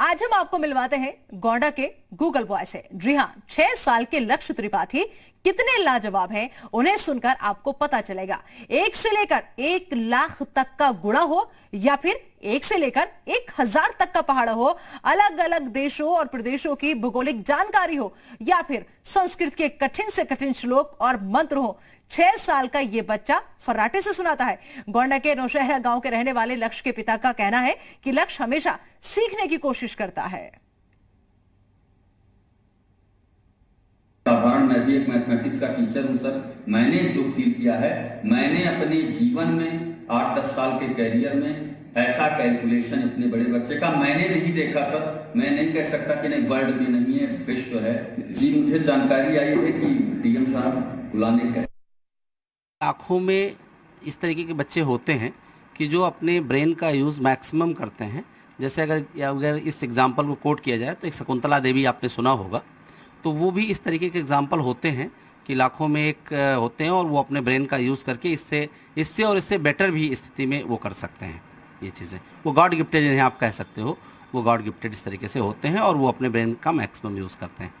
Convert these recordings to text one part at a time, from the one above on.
आज हम आपको मिलवाते हैं गोंडा के गूगल बॉय से जी हाँ छह साल के लक्ष्य त्रिपाठी कितने लाजवाब हैं उन्हें सुनकर आपको पता चलेगा एक से लेकर एक लाख तक का गुणा हो या फिर एक से लेकर एक हजार तक का पहाड़ हो अलग अलग देशों और प्रदेशों की भौगोलिक जानकारी हो या फिर संस्कृत के कठिन से कठिन श्लोक और मंत्र हो छह साल का ये बच्चा फर्राटे से सुनाता है गोंडा के नौशहरा गांव के रहने वाले लक्ष्य के पिता का कहना है कि लक्ष्य हमेशा सीखने की कोशिश करता है मैं भी एक मैथमेटिक्स का टीचर हूं सर मैंने जो फील किया है मैंने अपने जीवन में आठ दस साल के कैरियर में ऐसा कैलकुलेशन इतने बड़े बच्चे का मैंने नहीं देखा सर मैं नहीं कह सकता कि नहीं वर्ल्ड में नहीं है विश्व है जी मुझे जानकारी आई है कि डीएम साहब बुलाने का आँखों में इस तरीके के बच्चे होते हैं कि जो अपने ब्रेन का यूज़ मैक्सिमम करते हैं जैसे अगर अगर इस एग्ज़ाम्पल को कोट किया जाए तो एक शकुंतला देवी आपने सुना होगा तो वो भी इस तरीके के एग्ज़ाम्पल होते हैं कि लाखों में एक होते हैं और वो अपने ब्रेन का यूज़ करके इससे इससे और इससे बेटर भी स्थिति में वो कर सकते हैं ये चीज़ें वो गॉड गिफ्टेड जिन्हें आप कह सकते हो वो गॉड गिफ्टेड इस तरीके से होते हैं और वो अपने ब्रेन का मैक्सिमम यूज़ करते हैं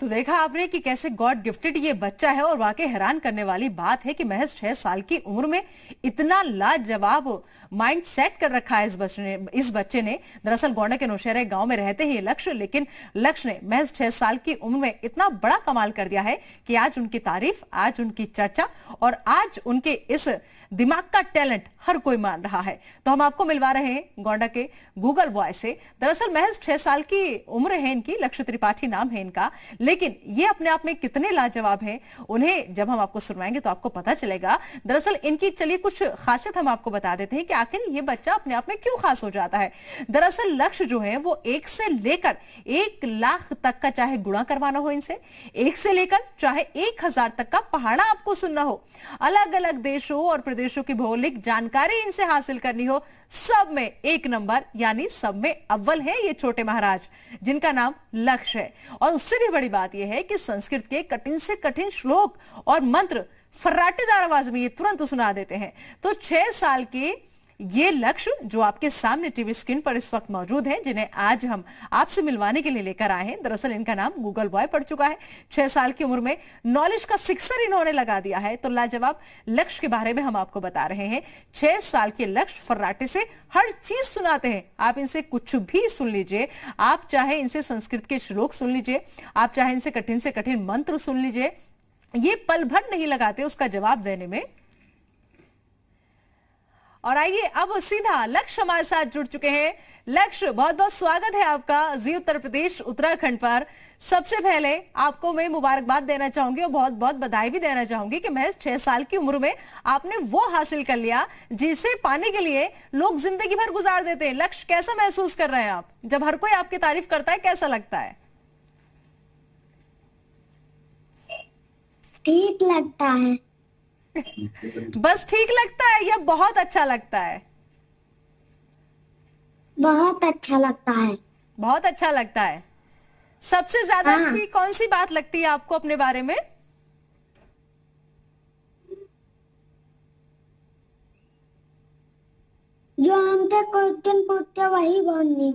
तो देखा आपने कि कैसे गॉड गिफ्टेड ये बच्चा है और वाकई हैरान करने वाली बात है कि महज छह साल की उम्र में इतना लाजवाब माइंड सेट कर रखा है इस बच्चे ने इस बच्चे ने दरअसल गोंडा के नौशहरे गांव में रहते ही लक्ष्य लेकिन लक्ष्य ने महज छह साल की उम्र में इतना बड़ा कमाल कर दिया है कि आज उनकी तारीफ आज उनकी चर्चा और आज उनके इस दिमाग का टैलेंट हर कोई मान रहा है तो हम आपको मिलवा रहे हैं गोंडा के गूगल बॉय से दरअसल महज छह साल की उम्र है इनकी लक्ष्य त्रिपाठी नाम है इनका लेकिन ये अपने आप में कितने लाजवाब हैं उन्हें जब हम आपको सुनवाएंगे तो आपको पता चलेगा दरअसल इनकी चलिए कुछ खासियत हम आपको बता देते हैं कि आखिर ये बच्चा अपने आप में क्यों खास हो जाता है दरअसल लक्ष्य जो है वो एक से लेकर एक लाख तक का चाहे गुणा करवाना हो इनसे एक से लेकर चाहे एक हजार तक का पहाड़ा आपको सुनना हो अलग अलग देशों और प्रदेशों की भौगोलिक जानकारी इनसे हासिल करनी हो सब में एक नंबर यानी सब में अव्वल है ये छोटे महाराज जिनका नाम लक्ष्य है और उससे भी बड़ी बात यह है कि संस्कृत के कठिन से कठिन श्लोक और मंत्र फर्राटेदार आवाज में ये तुरंत सुना देते हैं तो छह साल के ये लक्ष्य जो आपके सामने टीवी स्क्रीन पर इस वक्त मौजूद है जिन्हें आज हम आपसे मिलवाने के लिए लेकर आए हैं दरअसल इनका नाम गूगल बॉय पड़ चुका है छह साल की उम्र में नॉलेज का सिक्सर इन्होंने लगा दिया है तो लाजवाब लक्ष्य के बारे में हम आपको बता रहे हैं छह साल के लक्ष्य फर्राटे से हर चीज सुनाते हैं आप इनसे कुछ भी सुन लीजिए आप चाहे इनसे संस्कृत के श्लोक सुन लीजिए आप चाहे इनसे कठिन से कठिन मंत्र सुन लीजिए ये पल भर नहीं लगाते उसका जवाब देने में और आइए अब सीधा लक्ष्य हमारे साथ जुड़ चुके हैं लक्ष्य बहुत बहुत स्वागत है आपका जी उत्तर प्रदेश उत्तराखंड पर सबसे पहले आपको मैं मुबारकबाद देना चाहूंगी और बहुत बहुत बधाई भी देना चाहूंगी कि महज छह साल की उम्र में आपने वो हासिल कर लिया जिसे पाने के लिए लोग जिंदगी भर गुजार देते हैं लक्ष्य कैसा महसूस कर रहे हैं आप जब हर कोई आपकी तारीफ करता है कैसा लगता है ठीक लगता है बस ठीक लगता है या बहुत अच्छा लगता है बहुत अच्छा लगता है बहुत अच्छा लगता है सबसे ज्यादा हाँ। अच्छी कौन सी बात लगती है आपको अपने बारे में जो हमसे क्वेश्चन पूछते वही बोलनी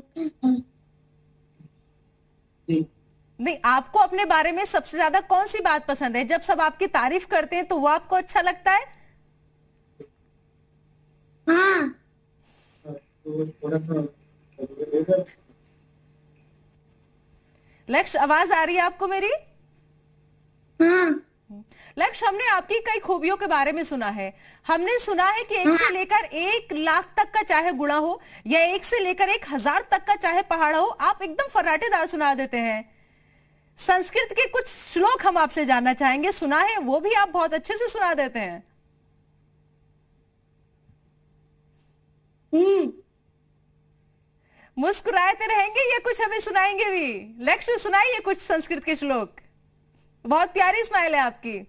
नहीं आपको अपने बारे में सबसे ज्यादा कौन सी बात पसंद है जब सब आपकी तारीफ करते हैं तो वो आपको अच्छा लगता है हाँ। लक्ष्य आवाज आ रही है आपको मेरी हाँ। लक्ष्य हमने आपकी कई खूबियों के बारे में सुना है हमने सुना है कि एक हाँ। से लेकर एक लाख तक का चाहे गुणा हो या एक से लेकर एक हजार तक का चाहे पहाड़ा हो आप एकदम फर्राटेदार सुना देते हैं संस्कृत के कुछ श्लोक हम आपसे जानना चाहेंगे सुना है वो भी आप बहुत अच्छे से सुना देते हैं हम्म। मुस्कुराते रहेंगे ये कुछ हमें सुनाएंगे भी लक्ष्य सुनाइए कुछ संस्कृत के श्लोक बहुत प्यारी स्माइल है आपकी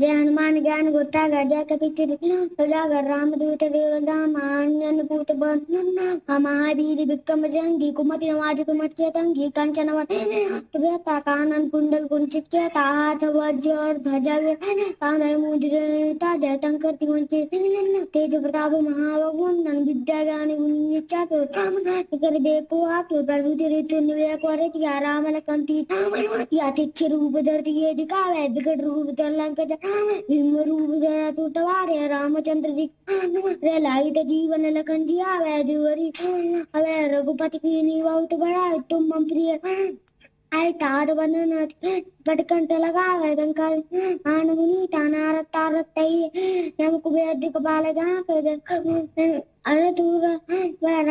जय हनुमान ज्ञान गोता गजा कपि सदा कपित राम दूत देवदाम मान्यन भूत बंदना महावीर विक्रम जंगी कुमति नवाज कुमत के तंगी कंचन वन कानन कुंडल कुंचित के हाथ वज्र और ध्वजा मुज मुद्रता जय तंकर के तिलन तेज प्रताप महाभगवन नन विद्या ज्ञान गुण चातुर कर बेको तो आतुर प्रभुति ऋतु निवेक और राम लखन तीता अतिथ्य रूप धरती ये दिखावे विकट रूप धर लंका भीमरूप गया तू तवारे रामचंद्र जी रे लाइट जीवन लखन जी आवे दिवरी अवे रघुपति की बहुत बड़ा तुम मम प्रिय आई तार बंधन पटकंट लगावे दंकाल आन मुनि तानार तार तई यम कुबेर दिख बाल जाके अरे तू वह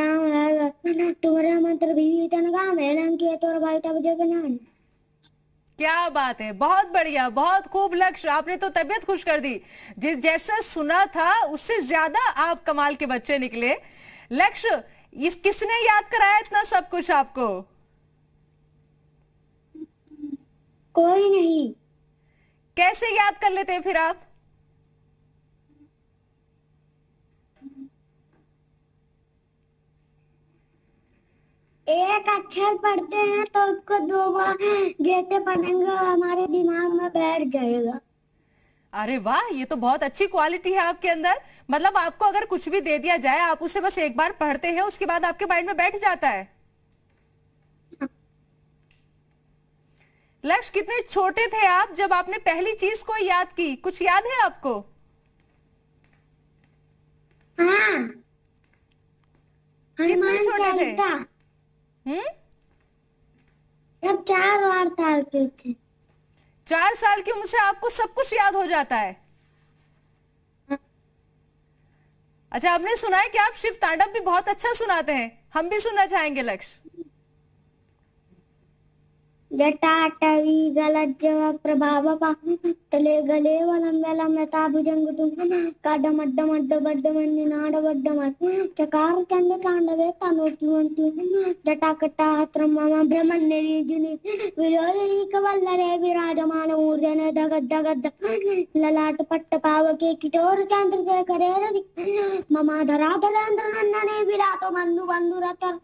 क्या बात है बहुत बढ़िया बहुत खूब लक्ष्य आपने तो तबियत खुश कर दी जिस जैसा सुना था उससे ज्यादा आप कमाल के बच्चे निकले लक्ष्य इस किसने याद कराया इतना सब कुछ आपको कोई नहीं कैसे याद कर लेते हैं फिर आप अक्षर पढ़ते हैं तो उसको दो बार जैसे पढ़ेंगे हमारे दिमाग में बैठ जाएगा अरे वाह ये तो बहुत अच्छी क्वालिटी है आपके अंदर मतलब आपको अगर कुछ भी दे दिया जाए आप उसे बस एक बार पढ़ते हैं उसके बाद आपके माइंड में बैठ जाता है लक्ष्य कितने छोटे थे आप जब आपने पहली चीज को याद की कुछ याद है आपको हाँ, कितने छोटे थे हम्म जब चार और साल के थे चार साल की उम्र से आपको सब कुछ याद हो जाता है हाँ। अच्छा आपने सुना है कि आप शिव तांडव भी बहुत अच्छा सुनाते हैं हम भी सुनना चाहेंगे लक्ष्य जटाटवी गलज्जव प्रभाव पातले गलेवलम्बलम्बताभुजङ्गुतुं कडमड्डमड्डबड्डमन्निनाडबड्डमन् चकार चण्डताण्डवे तनोतुवन्तु जटाकटाहत्रं मम भ्रमन्निरीजुनि विलोलीकवल्लरे विराजमानमूर्धन दगद्दगद्द ललाटपट्टपावके किशोरचन्द्रके करेरदि मम धराधरेन्द्रनन्दने विरातो बन्धुबन्धुरतर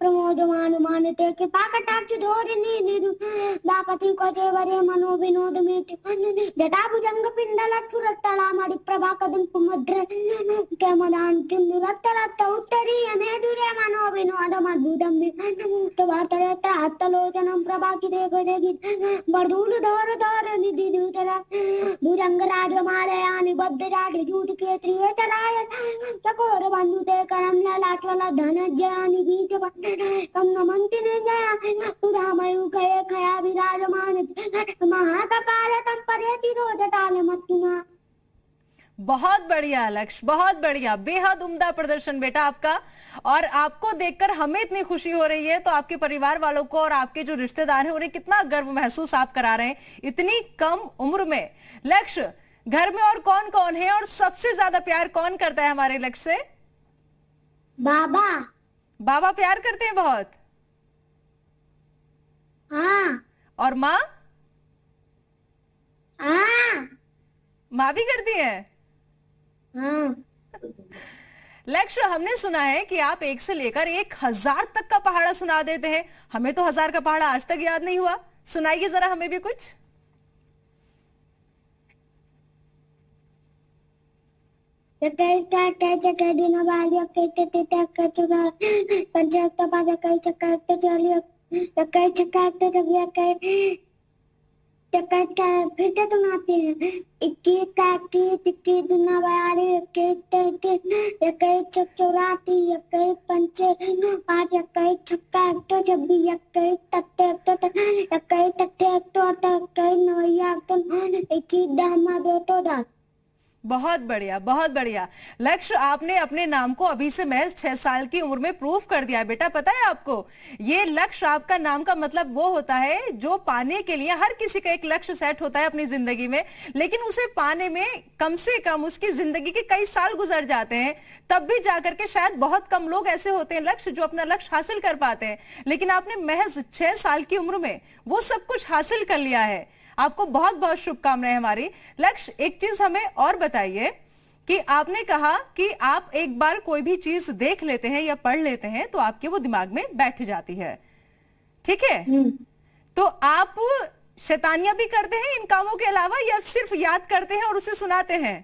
प्रमोदमानुमानते कृपाकटाक्षधोरिणि निरु దాపతిం కొచేవరే మనో వినోదమేటి జటాభుజంగ పిండలట్టు రత్తలామడి ప్రభాకదం కుమద్ర కేమదాంతిం రత్తరత్త ఉత్తరీయ మేధురే మనో వినోదం అద్భుతం వార్తరేత్ర అత్తలోచనం ప్రభాకిదే గదగి బర్దూలు దోర దోర నిధి దూతర భుజంగ రాజమాలయాని బద్దరాటి జూటి కేత్రియేతరాయ తకోర బంధుతే కరం లలాట్వల ధనజయాని బీజ కం నమంతి నిర్ణయ సుధామయూకయ रेखया विराजमान महाकपालकम परेतिरोजटालमस्तुना बहुत बढ़िया लक्ष्य बहुत बढ़िया बेहद उम्दा प्रदर्शन बेटा आपका और आपको देखकर हमें इतनी खुशी हो रही है तो आपके परिवार वालों को और आपके जो रिश्तेदार हैं उन्हें कितना गर्व महसूस आप करा रहे हैं इतनी कम उम्र में लक्ष्य घर में और कौन कौन है और सबसे ज्यादा प्यार कौन करता है हमारे लक्ष्य से बाबा बाबा प्यार करते हैं बहुत हाँ। और माँ हाँ। माँ भी करती है हाँ। लक्ष्य हमने सुना है कि आप एक से लेकर एक हजार तक का पहाड़ा सुना देते हैं हमें तो हजार का पहाड़ा आज तक याद नहीं हुआ सुनाइए जरा हमें भी कुछ चक्कर टक्कर छक्का कभी आकर चक्कर का फिर तो सुनाते हैं इक्की काकी तिक्की दुना बारी के ते के यकै चौराती यकै पंचे पांच यकै छक्का एक तो जब भी यकै तट्टे एक तो तक यकै तट्टे एक तो और तक नवैया एक तो इक्की दामा दो तो दात बहुत बढ़िया बहुत बढ़िया लक्ष्य आपने अपने नाम को अभी से महज छह साल की उम्र में प्रूफ कर दिया बेटा पता है आपको ये लक्ष्य आपका नाम का मतलब वो होता है जो पाने के लिए हर किसी का एक लक्ष्य सेट होता है अपनी जिंदगी में लेकिन उसे पाने में कम से कम उसकी जिंदगी के कई साल गुजर जाते हैं तब भी जाकर के शायद बहुत कम लोग ऐसे होते हैं लक्ष्य जो अपना लक्ष्य हासिल कर पाते हैं लेकिन आपने महज छह साल की उम्र में वो सब कुछ हासिल कर लिया है आपको बहुत बहुत शुभकामनाएं हमारी लक्ष्य एक चीज हमें और बताइए कि आपने कहा कि आप एक बार कोई भी चीज देख लेते हैं या पढ़ लेते हैं तो आपके वो दिमाग में बैठ जाती है ठीक है हम्म। तो आप शैतानिया भी करते हैं इन कामों के अलावा या सिर्फ याद करते हैं और उसे सुनाते हैं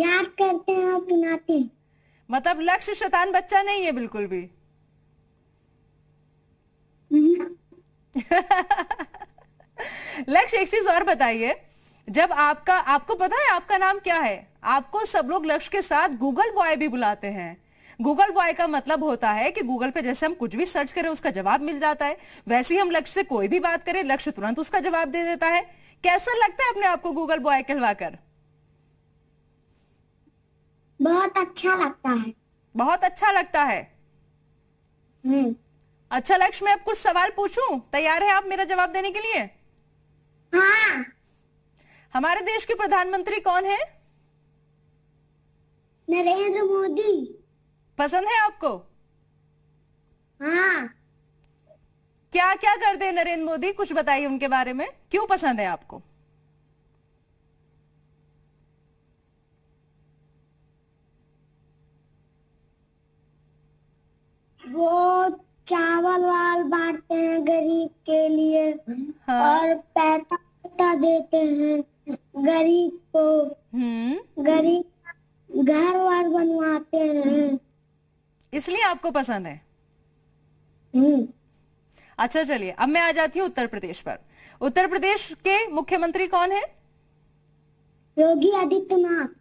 याद करते हैं और सुनाते हैं मतलब लक्ष्य शैतान बच्चा नहीं है बिल्कुल भी लक्ष्य एक चीज और बताइए जब आपका आपको पता है आपका नाम क्या है आपको सब लोग लक्ष्य के साथ गूगल बॉय भी बुलाते हैं गूगल बॉय का मतलब होता है कि गूगल पे जैसे हम कुछ भी सर्च करें उसका जवाब मिल जाता है वैसे ही हम लक्ष्य से कोई भी बात करें लक्ष्य तुरंत उसका जवाब दे देता है कैसा लगता है अपने आपको गूगल बॉय कहलवाकर बहुत अच्छा लगता है बहुत अच्छा लगता है हम्म। अच्छा लक्ष्य मैं अब कुछ सवाल पूछूं तैयार है आप मेरा जवाब देने के लिए हाँ। हमारे देश के प्रधानमंत्री कौन है नरेंद्र मोदी पसंद है आपको हाँ। क्या क्या करते हैं नरेंद्र मोदी कुछ बताइए उनके बारे में क्यों पसंद है आपको वो चावल वाल बांटते हैं गरीब के लिए हाँ। और पैसा पैसा देते हैं गरीब को हम्म। गरीब घर वर बनवाते हैं इसलिए आपको पसंद है हम्म। अच्छा चलिए अब मैं आ जाती हूँ उत्तर प्रदेश पर उत्तर प्रदेश के मुख्यमंत्री कौन है योगी आदित्यनाथ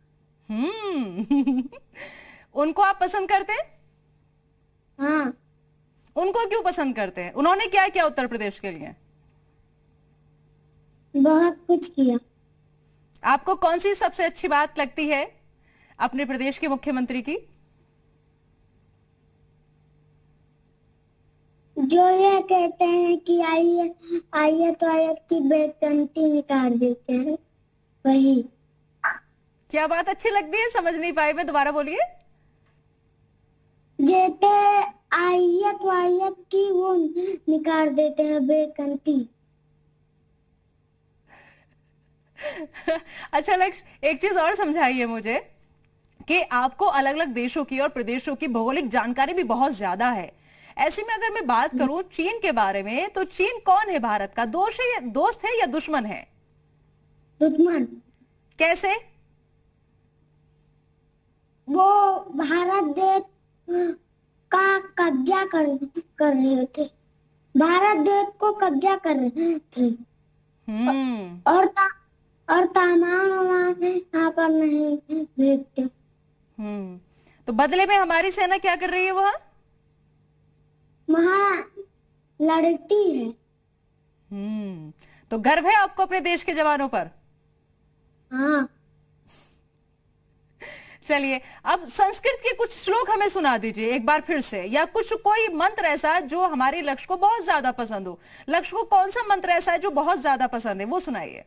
हम्म उनको आप पसंद करते हैं उनको क्यों पसंद करते हैं उन्होंने क्या किया उत्तर प्रदेश के लिए बहुत कुछ किया आपको कौन सी सबसे अच्छी बात लगती है अपने प्रदेश के मुख्यमंत्री की जो ये कहते हैं कि आइए आइए तो आयत की बेतंती निकाल देते हैं वही क्या बात अच्छी लगती है समझ नहीं पाई मैं दोबारा बोलिए जेते सबकी वो निकाल देते हैं बेकंती अच्छा लक्ष्य एक चीज और समझाइए मुझे कि आपको अलग अलग देशों की और प्रदेशों की भौगोलिक जानकारी भी बहुत ज्यादा है ऐसे में अगर मैं बात करूं हम्म। चीन के बारे में तो चीन कौन है भारत का दोष है दोस्त है या दुश्मन है दुश्मन कैसे वो भारत देश का कब्जा कर कर रहे थे भारत देश को कब्जा कर रहे थे हम्म। और ता, और तमाम यहाँ पर नहीं भेजते हम्म। तो बदले में हमारी सेना क्या कर रही है वह वहाँ लड़ती है hmm. तो गर्व है आपको अपने देश के जवानों पर हाँ चलिए अब संस्कृत के कुछ श्लोक हमें सुना दीजिए एक बार फिर से या कुछ कोई मंत्र ऐसा जो हमारे लक्ष्य को बहुत ज्यादा पसंद हो लक्ष्य को कौन सा मंत्र ऐसा है जो बहुत ज्यादा पसंद है वो सुनाइए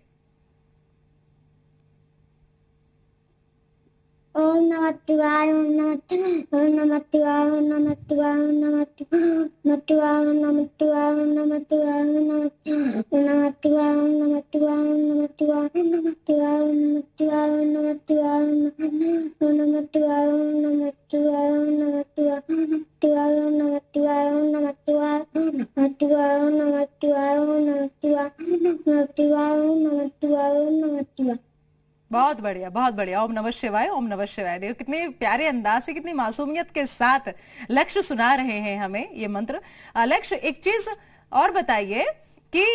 ஓம் நமத்துவாய் ஓம் நமத்து ஓம் நமத்துவாய் ஓம் நமத்துவாய் ஓம் நமத்து மத்துவாய் ஓம் நமத்துவாய் ஓம் நமத்துவாய் ஓம் நமத்து ஓம் நமத்துவாய் ஓம் நமத்துவாய் ஓம் நமத்துவாய் ஓம் நமத்துவாய் ஓம் நமத்துவாய் ஓம் நமத்துவாய் ஓம் நமத்துவாய் ஓம் நமத்துவாய் ஓம் நமத்துவாய் ஓம் நமத்துவாய் ஓம் நமத்துவாய் ஓம் நமத்துவாய் ஓம் நமத்துவாய் ஓம் நமத்துவாய் ஓம் நமத்து बढ़िया बहुत बढ़िया ओम नमः शिवाय ओम नमः शिवाय देखो कितने प्यारे अंदाज से कितनी मासूमियत के साथ लक्ष्य सुना रहे हैं हमें ये मंत्र लक्ष्य एक चीज और बताइए कि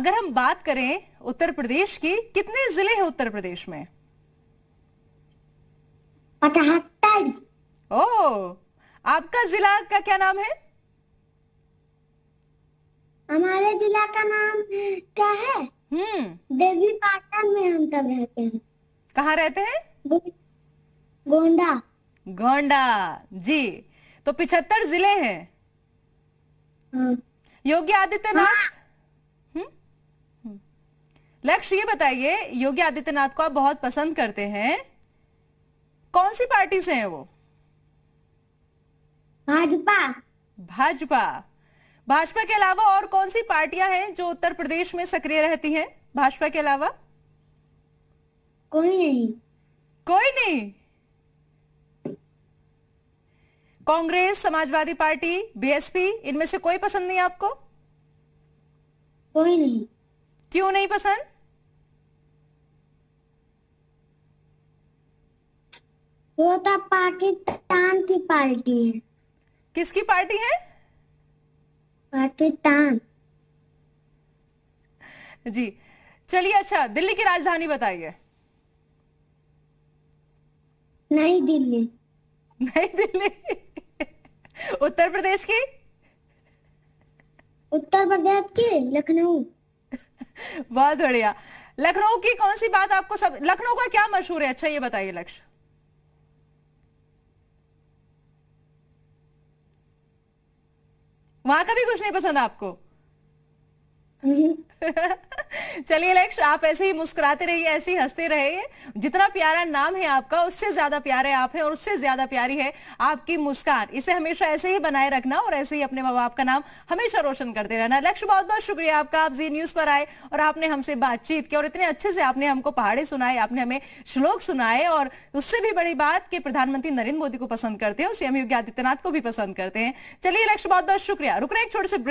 अगर हम बात करें उत्तर प्रदेश की कितने जिले हैं उत्तर प्रदेश में ओ आपका जिला का क्या नाम है हमारे जिला का नाम क्या है हम्म देवी पाटन में हम तब रहते हैं कहाँ रहते हैं गोंडा गोंडा जी तो पिछहत्तर जिले हैं हाँ। योगी आदित्यनाथ हाँ। लक्ष्य ये बताइए योगी आदित्यनाथ को आप बहुत पसंद करते हैं कौन सी पार्टी से हैं वो भाजपा भाजपा भाजपा के अलावा और कौन सी पार्टियां हैं जो उत्तर प्रदेश में सक्रिय रहती हैं भाजपा के अलावा कोई नहीं कोई नहीं कांग्रेस समाजवादी पार्टी बीएसपी इनमें से कोई पसंद नहीं आपको कोई नहीं क्यों नहीं पसंद वो तो पाकिस्तान की पार्टी है किसकी पार्टी है पाकिस्तान जी चलिए अच्छा दिल्ली की राजधानी बताइए नई दिल्ली नई दिल्ली उत्तर प्रदेश की उत्तर प्रदेश की लखनऊ बहुत बढ़िया लखनऊ की कौन सी बात आपको सब लखनऊ का क्या मशहूर है अच्छा ये बताइए लक्ष्य वहां का भी कुछ नहीं पसंद आपको चलिए लक्ष्य आप ऐसे ही मुस्कुराते रहिए ऐसे ही हंसते रहिए जितना प्यारा नाम है आपका उससे ज्यादा प्यारे आप हैं और उससे ज्यादा प्यारी है आपकी मुस्कान इसे हमेशा ऐसे ही बनाए रखना और ऐसे ही अपने माँ बाप का नाम हमेशा रोशन करते रहना लक्ष्य बहुत बहुत शुक्रिया आपका आप जी न्यूज पर आए और आपने हमसे बातचीत की और इतने अच्छे से आपने हमको पहाड़े सुनाए आपने हमें श्लोक सुनाए और उससे भी बड़ी बात कि प्रधानमंत्री नरेंद्र मोदी को पसंद करते हैं और सीएम योगी आदित्यनाथ को भी पसंद करते हैं चलिए लक्ष्य बहुत बहुत शुक्रिया रुक रहे एक छोटे से